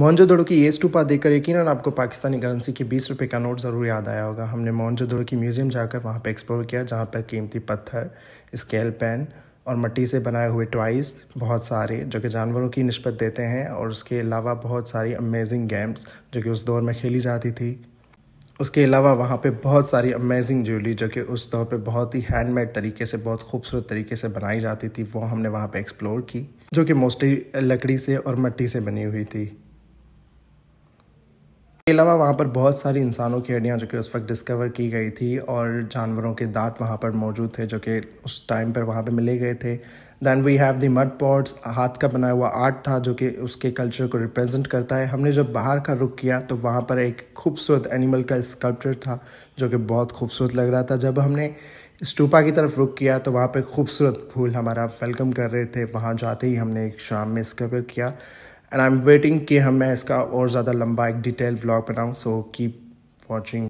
मोहनजोदड़ो की ये स्टूपा देखकर यकीन आपको पाकिस्तानी करेंसी के बीस रुपये का नोट ज़रूर याद आया होगा हमने मोहनजोदड़ो की म्यूज़ियम जाकर वहाँ पर एक्सप्लोर किया जहाँ पर कीमती पत्थर स्केल पेन और मट्टी से बनाए हुए टॉयज़ बहुत सारे जो कि जानवरों की नस्बत देते हैं और उसके अलावा बहुत सारी अमेजिंग गेम्स जो कि उस दौर में खेली जाती थी उसके अलावा वहाँ पे बहुत सारी अमेजिंग ज्वेलरी जो कि उस दौर पे बहुत ही हैंडमेड तरीके से बहुत खूबसूरत तरीके से बनाई जाती थी वो हमने वहाँ पे एक्सप्लोर की जो कि मोस्टली लकड़ी से और मट्टी से बनी हुई थी इसके अलावा वहाँ पर बहुत सारी इंसानों की हड्डियाँ जो कि उस वक्त डिस्कवर की गई थी और जानवरों के दांत वहाँ पर मौजूद थे जो कि उस टाइम पर वहाँ पर मिले गए थे then we have the mud pots हाथ का बनाया हुआ आर्ट था जो कि उसके कल्चर को रिप्रेजेंट करता है हमने जब बाहर का रुख किया तो वहाँ पर एक खूबसूरत एनिमल का स्कल्पचर था जो कि बहुत खूबसूरत लग रहा था जब हमने स्टूपा की तरफ रुख किया तो वहाँ पर खूबसूरत फूल हमारा वेलकम कर रहे थे वहाँ जाते ही हमने एक शाम में स्कल्पर किया एंड आई एम वेटिंग कि हम मैं इसका और ज़्यादा लंबा एक डिटेल ब्लॉग बनाऊँ सो कीप वॉचिंग